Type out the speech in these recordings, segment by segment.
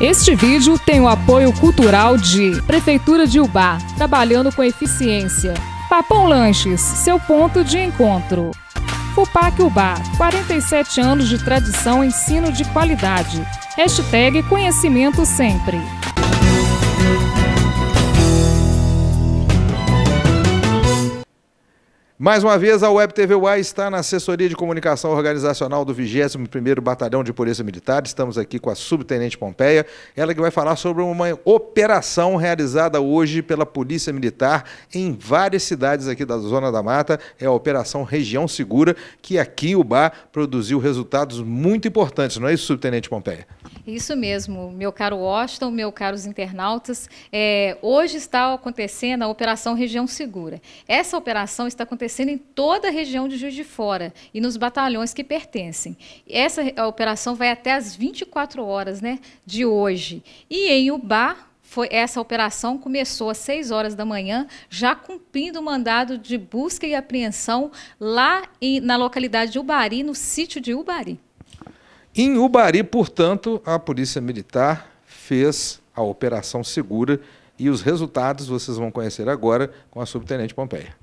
Este vídeo tem o apoio cultural de Prefeitura de Ubá, trabalhando com eficiência. Papão Lanches, seu ponto de encontro. Fupac Ubá, 47 anos de tradição, ensino de qualidade. Hashtag Conhecimento Sempre. Mais uma vez, a Web TV UAI está na assessoria de comunicação organizacional do 21º Batalhão de Polícia Militar. Estamos aqui com a subtenente Pompeia, ela que vai falar sobre uma operação realizada hoje pela Polícia Militar em várias cidades aqui da Zona da Mata. É a Operação Região Segura, que aqui o BAR produziu resultados muito importantes, não é isso, subtenente Pompeia? Isso mesmo, meu caro Washington, meus caros internautas. É, hoje está acontecendo a Operação Região Segura. Essa operação está acontecendo acontecendo em toda a região de Juiz de Fora e nos batalhões que pertencem. Essa operação vai até as 24 horas né, de hoje. E em Ubá, foi, essa operação começou às 6 horas da manhã, já cumprindo o mandado de busca e apreensão lá em, na localidade de Ubari, no sítio de Ubari. Em Ubari, portanto, a Polícia Militar fez a Operação Segura e os resultados vocês vão conhecer agora com a Subtenente Pompeia.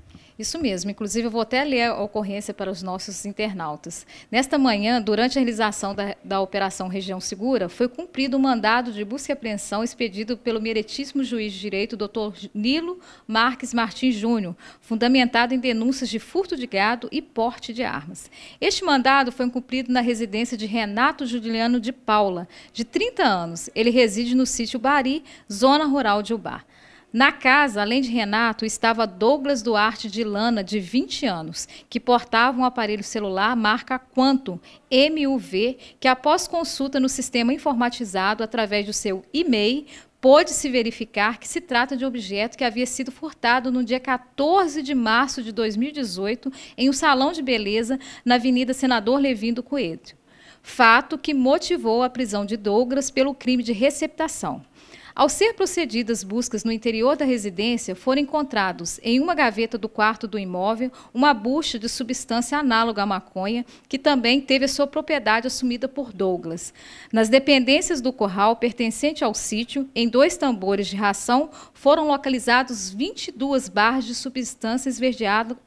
Isso mesmo. Inclusive, eu vou até ler a ocorrência para os nossos internautas. Nesta manhã, durante a realização da, da Operação Região Segura, foi cumprido o mandado de busca e apreensão expedido pelo meritíssimo juiz de direito, Dr. Nilo Marques Martins Júnior, fundamentado em denúncias de furto de gado e porte de armas. Este mandado foi cumprido na residência de Renato Juliano de Paula, de 30 anos. Ele reside no sítio Bari, zona rural de Ubar. Na casa, além de Renato, estava Douglas Duarte de Lana, de 20 anos, que portava um aparelho celular marca Quantum MUV, que após consulta no sistema informatizado através do seu e-mail, pôde-se verificar que se trata de objeto que havia sido furtado no dia 14 de março de 2018 em um salão de beleza na Avenida Senador Levindo Coelho. Fato que motivou a prisão de Douglas pelo crime de receptação. Ao ser procedidas buscas no interior da residência, foram encontrados em uma gaveta do quarto do imóvel uma bucha de substância análoga à maconha, que também teve a sua propriedade assumida por Douglas. Nas dependências do corral, pertencente ao sítio, em dois tambores de ração, foram localizados 22 barras de substância esverdeada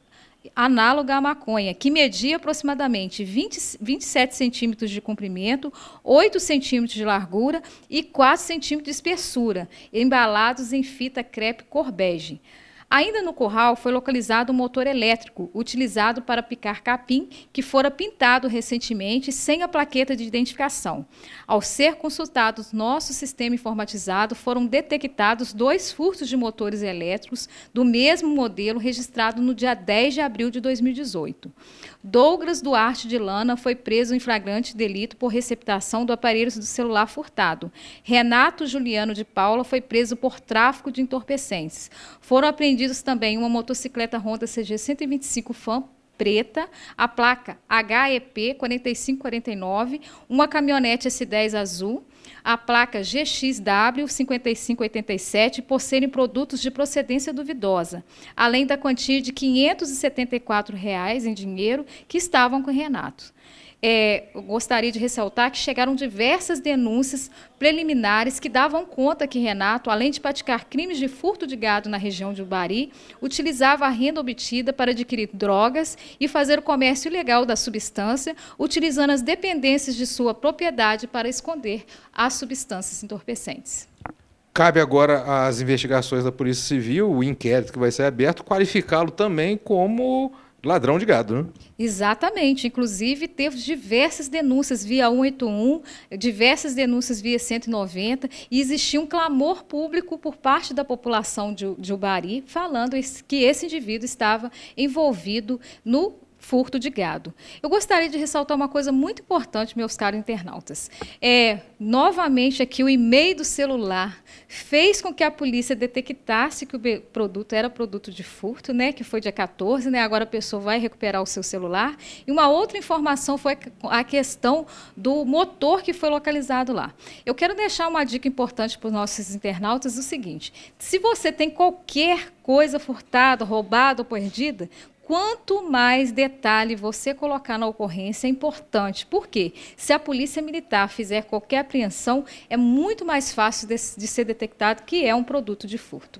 análoga à maconha, que media aproximadamente 20, 27 centímetros de comprimento, 8 centímetros de largura e 4 centímetros de espessura, embalados em fita crepe cor bege. Ainda no curral foi localizado um motor elétrico utilizado para picar capim, que fora pintado recentemente sem a plaqueta de identificação. Ao ser consultados nosso sistema informatizado, foram detectados dois furtos de motores elétricos do mesmo modelo registrado no dia 10 de abril de 2018. Douglas Duarte de Lana foi preso em flagrante delito por receptação do aparelho do celular furtado. Renato Juliano de Paula foi preso por tráfico de entorpecentes. Foram apreendidos apreendidos também uma motocicleta Honda CG 125 Fan preta, a placa HEP 4549, uma caminhonete S10 azul, a placa GXW 5587, por serem produtos de procedência duvidosa, além da quantia de R$ 574 reais em dinheiro que estavam com Renato é, gostaria de ressaltar que chegaram diversas denúncias preliminares que davam conta que Renato, além de praticar crimes de furto de gado na região de Ubari, utilizava a renda obtida para adquirir drogas e fazer o comércio ilegal da substância, utilizando as dependências de sua propriedade para esconder as substâncias entorpecentes. Cabe agora às investigações da Polícia Civil, o inquérito que vai ser aberto, qualificá-lo também como Ladrão de gado, né? Exatamente. Inclusive, teve diversas denúncias via 181, diversas denúncias via 190, e existia um clamor público por parte da população de, Ubari falando que esse indivíduo estava envolvido no furto de gado. Eu gostaria de ressaltar uma coisa muito importante, meus caros internautas. É, novamente aqui o e-mail do celular fez com que a polícia detectasse que o produto era produto de furto, né, que foi dia 14, né? Agora a pessoa vai recuperar o seu celular. E uma outra informação foi a questão do motor que foi localizado lá. Eu quero deixar uma dica importante para os nossos internautas o seguinte: se você tem qualquer coisa furtada, roubada ou perdida, Quanto mais detalhe você colocar na ocorrência é importante, porque se a polícia militar fizer qualquer apreensão, é muito mais fácil de, de ser detectado que é um produto de furto.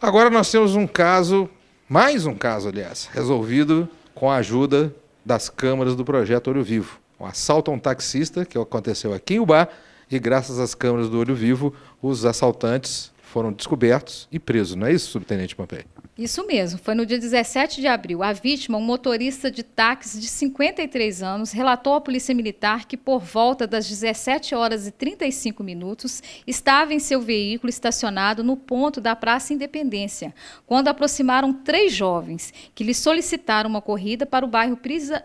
Agora nós temos um caso, mais um caso, aliás, resolvido com a ajuda das câmaras do projeto Olho Vivo. Um assalto a um taxista que aconteceu aqui em Ubar e graças às câmaras do Olho Vivo, os assaltantes foram descobertos e presos, não é isso, subtenente Pompei? Isso mesmo, foi no dia 17 de abril. A vítima, um motorista de táxi de 53 anos, relatou à Polícia Militar que por volta das 17 horas e 35 minutos estava em seu veículo estacionado no ponto da Praça Independência, quando aproximaram três jovens que lhe solicitaram uma corrida para o bairro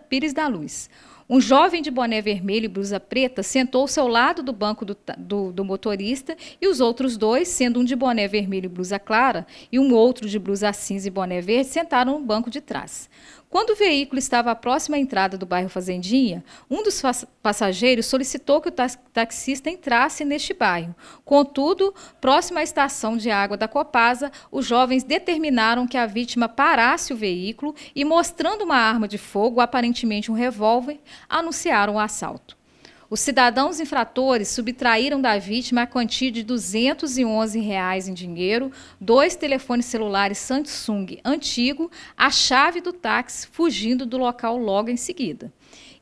Pires da Luz. Um jovem de boné vermelho e blusa preta sentou-se ao lado do banco do, do, do, motorista e os outros dois, sendo um de boné vermelho e blusa clara e um outro de blusa cinza e boné verde, sentaram no banco de trás. Quando o veículo estava à próxima entrada do bairro Fazendinha, um dos passageiros solicitou que o taxista entrasse neste bairro. Contudo, próximo à estação de água da Copasa, os jovens determinaram que a vítima parasse o veículo e, mostrando uma arma de fogo, aparentemente um revólver, anunciaram o assalto. Os cidadãos infratores subtraíram da vítima a quantia de R$ 211 reais em dinheiro, dois telefones celulares Samsung antigo, a chave do táxi, fugindo do local logo em seguida.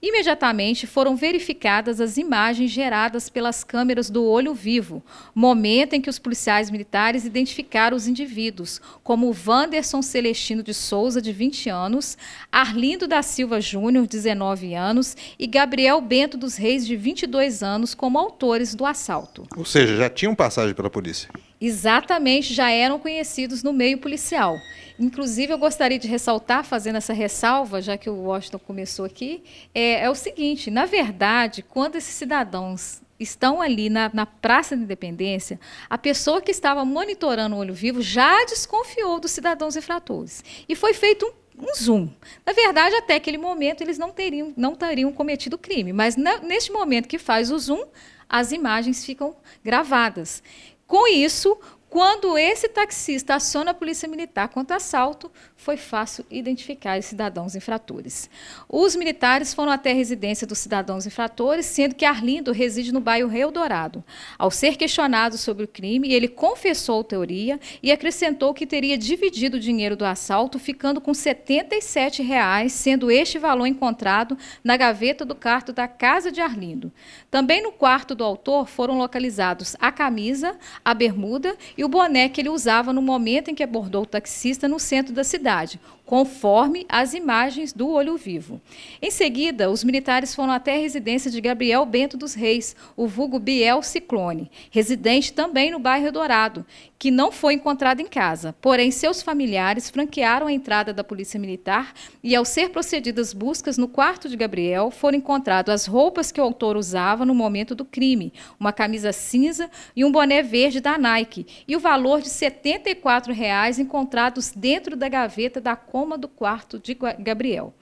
Imediatamente foram verificadas as imagens geradas pelas câmeras do olho vivo, momento em que os policiais militares identificaram os indivíduos, como Vanderson Celestino de Souza, de 20 anos, Arlindo da Silva Júnior, 19 anos, e Gabriel Bento dos Reis, de 22 anos, como autores do assalto. Ou seja, já tinham passagem pela polícia? Exatamente, já eram conhecidos no meio policial. Inclusive, eu gostaria de ressaltar, fazendo essa ressalva, já que o Washington começou aqui, é, é o seguinte: na verdade, quando esses cidadãos estão ali na, na, Praça da Independência, a pessoa que estava monitorando o olho vivo já desconfiou dos cidadãos infratores. E foi feito um, um zoom. Na verdade, até aquele momento, eles não teriam, não teriam cometido crime, mas na, neste momento que faz o zoom, as imagens ficam gravadas. Com isso, quando esse taxista aciona a polícia militar contra assalto, foi fácil identificar os cidadãos infratores. Os militares foram até a residência dos cidadãos infratores, sendo que Arlindo reside no bairro Rio Dourado. Ao ser questionado sobre o crime, ele confessou a teoria e acrescentou que teria dividido o dinheiro do assalto, ficando com R$ 77, sendo este valor encontrado na gaveta do quarto da casa de Arlindo. Também no quarto do autor foram localizados a camisa, a bermuda e e o boné que ele usava no momento em que abordou o taxista no centro da cidade conforme as imagens do olho vivo. Em seguida, os militares foram até a residência de Gabriel Bento dos Reis, o vulgo Biel Ciclone, residente também no bairro Dourado, que não foi encontrado em casa. Porém, seus familiares franquearam a entrada da polícia militar e, ao ser procedidas buscas no quarto de Gabriel, foram encontradas as roupas que o autor usava no momento do crime, uma camisa cinza e um boné verde da Nike, e o valor de R$ 74 reais encontrados dentro da gaveta da coma do quarto de Gabriel.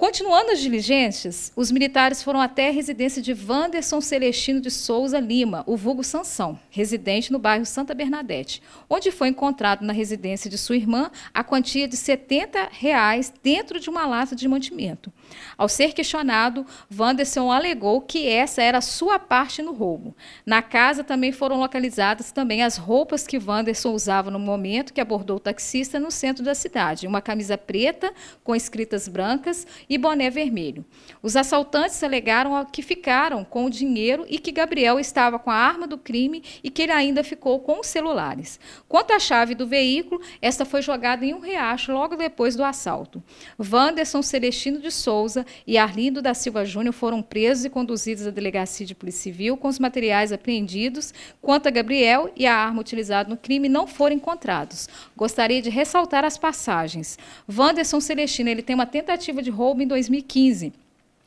Continuando as diligências, os militares foram até a residência de Wanderson Celestino de Souza Lima, o vulgo Sansão, residente no bairro Santa Bernadette, onde foi encontrado na residência de sua irmã a quantia de R$ 70 reais dentro de uma lata de mantimento. Ao ser questionado, Wanderson alegou que essa era sua parte no roubo. Na casa também foram localizadas também as roupas que Wanderson usava no momento que abordou o taxista no centro da cidade, uma camisa preta com escritas brancas e boné vermelho. Os assaltantes alegaram que ficaram com o dinheiro e que Gabriel estava com a arma do crime e que ele ainda ficou com os celulares. Quanto à chave do veículo, esta foi jogada em um riacho logo depois do assalto. Vanderson Celestino de Souza e Arlindo da Silva Júnior foram presos e conduzidos à delegacia de polícia civil com os materiais apreendidos. Quanto a Gabriel e a arma utilizada no crime não foram encontrados. Gostaria de ressaltar as passagens. Vanderson Celestino, ele tem uma tentativa de roubo em 2015.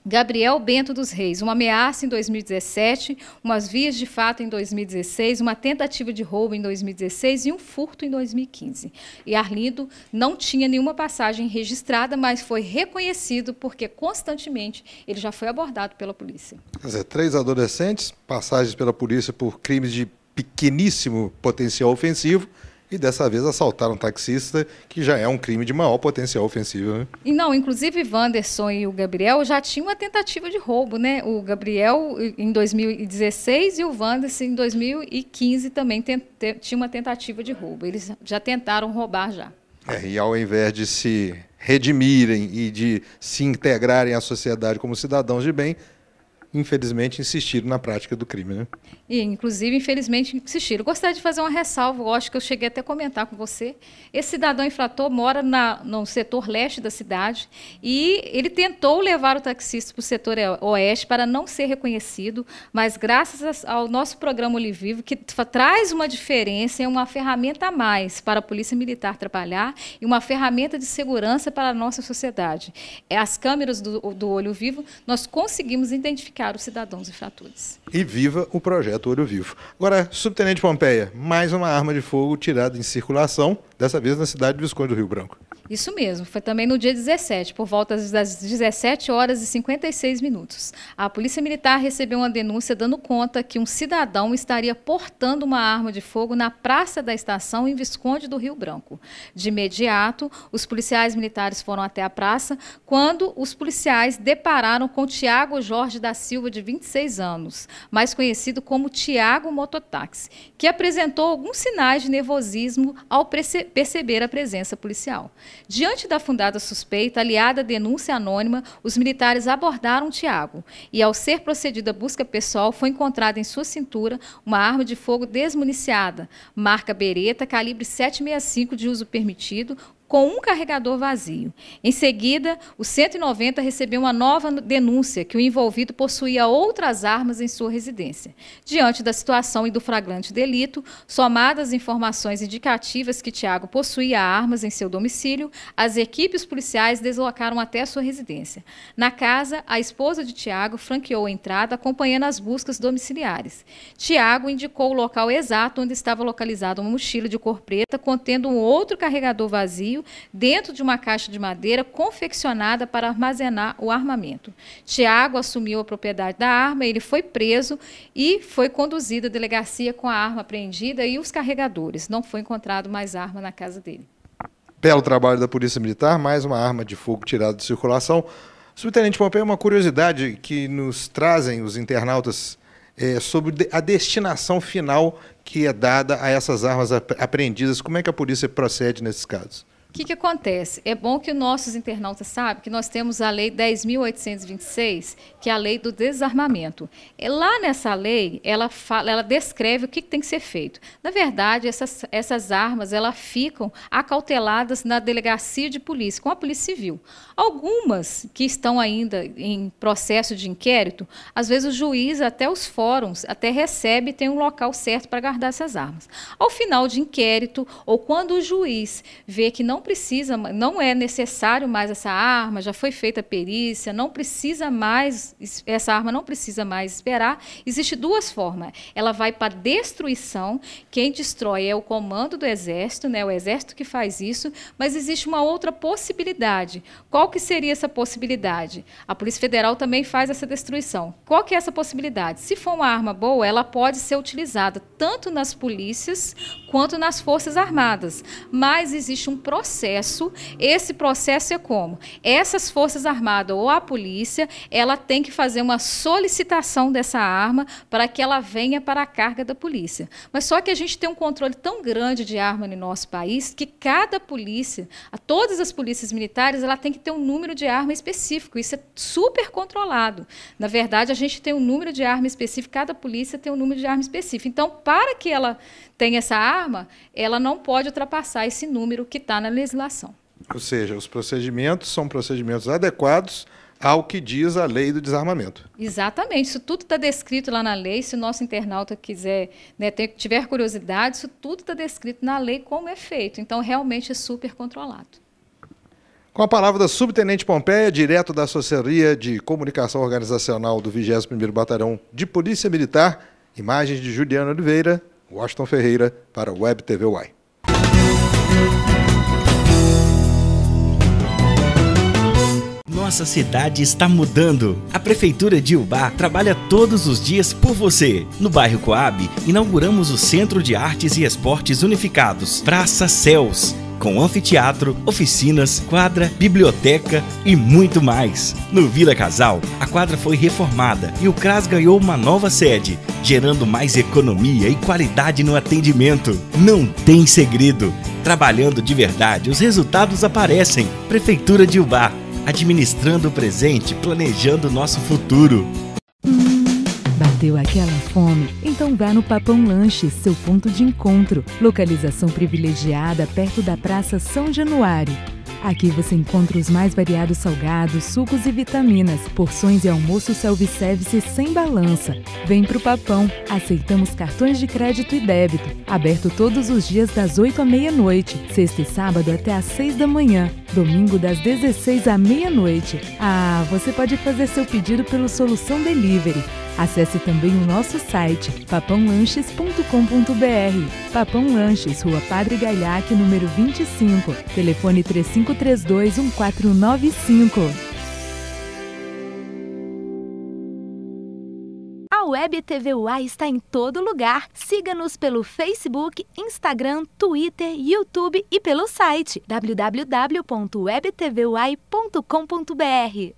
Gabriel Bento dos Reis, uma ameaça em 2017, umas vias de fato em 2016, uma tentativa de roubo em 2016 e um furto em 2015. E Arlindo não tinha nenhuma passagem registrada, mas foi reconhecido porque constantemente ele já foi abordado pela polícia. Quer dizer, três adolescentes, passagens pela polícia por crimes de pequeníssimo potencial ofensivo, e dessa vez assaltaram um taxista, que já é um crime de maior potencial ofensivo. Né? E não, inclusive Wanderson e o Gabriel já tinham uma tentativa de roubo, né? O Gabriel eh, em 2016 e o Wanderson em 2015 também tinha uma tentativa de roubo. Eles já tentaram roubar já. É, e ao invés de se redimirem e de se integrarem à sociedade como cidadãos de bem, infelizmente, insistiram na prática do crime. Né? E, inclusive, infelizmente, insistiram. Gostaria de fazer uma ressalva, eu acho que eu cheguei até a comentar com você. Esse cidadão infrator mora na, no setor leste da cidade e ele tentou levar o taxista para o setor oeste para não ser reconhecido, mas graças ao nosso programa Vivo, que traz uma diferença, é uma ferramenta a mais para a Polícia Militar trabalhar e uma ferramenta de segurança para a nossa sociedade. É, as câmeras do, do Olho Vivo, nós conseguimos identificar os cidadãos infratores. E viva o projeto Olho Vivo. Agora, Subtenente Pompeia, mais uma arma de fogo tirada em circulação dessa vez na cidade de Visconde do Rio Branco. Isso mesmo, foi também no dia 17, por volta das 17 horas e 56 minutos. A Polícia Militar recebeu uma denúncia dando conta que um cidadão estaria portando uma arma de fogo na praça da estação em Visconde do Rio Branco. De imediato, os policiais militares foram até a praça, quando os policiais depararam com Tiago Jorge da Silva, de 26 anos, mais conhecido como Tiago Mototáxi, que apresentou alguns sinais de nervosismo ao perceber perceber a presença policial. Diante da fundada suspeita, aliada à denúncia anônima, os militares abordaram Tiago e, ao ser procedida a busca pessoal, foi encontrada em sua cintura uma arma de fogo desmuniciada, marca Beretta, calibre 7,65 de uso permitido, com um carregador vazio. Em seguida, o 190 recebeu uma nova denúncia que o envolvido possuía outras armas em sua residência. Diante da situação e do flagrante delito, somadas informações indicativas que Tiago possuía armas em seu domicílio, as equipes policiais deslocaram até a sua residência. Na casa, a esposa de Tiago franqueou a entrada acompanhando as buscas domiciliares. Tiago indicou o local exato onde estava localizada uma mochila de cor preta contendo um outro carregador vazio dentro de uma caixa de madeira confeccionada para armazenar o armamento. Tiago assumiu a propriedade da arma, ele foi preso e foi conduzido à delegacia com a arma apreendida e os carregadores. Não foi encontrado mais arma na casa dele. Belo trabalho da Polícia Militar, mais uma arma de fogo tirada de circulação. Subtenente Pompeu, uma curiosidade que nos trazem os internautas é, sobre a destinação final que é dada a essas armas apreendidas. Como é que a polícia procede nesses casos? O que, que acontece? É bom que nossos internautas saibam que nós temos a Lei 10.826, que é a Lei do Desarmamento. E é, lá nessa lei, ela, fala, ela descreve o que, que tem que ser feito. Na verdade, essas, essas armas elas ficam acauteladas na delegacia de polícia, com a Polícia Civil. Algumas que estão ainda em processo de inquérito, às vezes o juiz, até os fóruns, até recebe e tem um local certo para guardar essas armas. Ao final de inquérito, ou quando o juiz vê que não precisa, não é necessário mais essa arma, já foi feita a perícia, não precisa mais, essa arma não precisa mais esperar. Existem duas formas. Ela vai para destruição, quem destrói é o comando do exército, né, o exército que faz isso, mas existe uma outra possibilidade. Qual que seria essa possibilidade? A Polícia Federal também faz essa destruição. Qual que é essa possibilidade? Se for uma arma boa, ela pode ser utilizada tanto nas polícias quanto nas forças armadas, mas existe um processo processo, esse processo é como? Essas Forças Armadas ou a polícia, ela tem que fazer uma solicitação dessa arma para que ela venha para a carga da polícia. Mas só que a gente tem um controle tão grande de arma no nosso país que cada polícia, todas as polícias militares, ela tem que ter um número de arma específico. Isso é super controlado. Na verdade, a gente tem um número de arma específico, cada polícia tem um número de arma específico. Então, para que ela tenha essa arma, ela não pode ultrapassar esse número que está na legislação legislação. Ou seja, os procedimentos são procedimentos adequados ao que diz a lei do desarmamento. Exatamente, isso tudo está descrito lá na lei. Se o nosso internauta quiser, né, tiver curiosidade, isso tudo está descrito na lei como é feito. Então, realmente é super controlado. Com a palavra da Subtenente Pompeia, direto da Associação de Comunicação Organizacional do 21º Batalhão de Polícia Militar, imagens de Juliana Oliveira, Washington Ferreira, para a Web TV UAI. nossa cidade está mudando. A Prefeitura de Ubá trabalha todos os dias por você. No bairro Coab, inauguramos o Centro de Artes e Esportes Unificados, Praça Céus com anfiteatro, oficinas, quadra, biblioteca e muito mais. No Vila Casal, a quadra foi reformada e o CRAS ganhou uma nova sede, gerando mais economia e qualidade no atendimento. Não tem segredo. Trabalhando de verdade, os resultados aparecem. Prefeitura de Ubar administrando o presente, planejando o nosso futuro. bateu aquela fome? Então vá no Papão Lanche, seu ponto de encontro. Localização privilegiada perto da Praça São Januário. Aqui você encontra os mais variados salgados, sucos e vitaminas, porções e almoço self-service sem balança. Vem pro Papão! Aceitamos cartões de crédito e débito. Aberto todos os dias das 8 à meia-noite, sexta e sábado até às 6 da manhã, domingo das 16 à meia-noite. Ah, você pode fazer seu pedido pelo Solução Delivery Acesse também o nosso site papãolanches.com.br. Papão Lanches, Rua Padre Galhac, número 25. Telefone 3532 1495. A Web TV UA está em todo lugar. Siga-nos pelo Facebook, Instagram, Twitter, YouTube e pelo site www.webtvuai.com.br.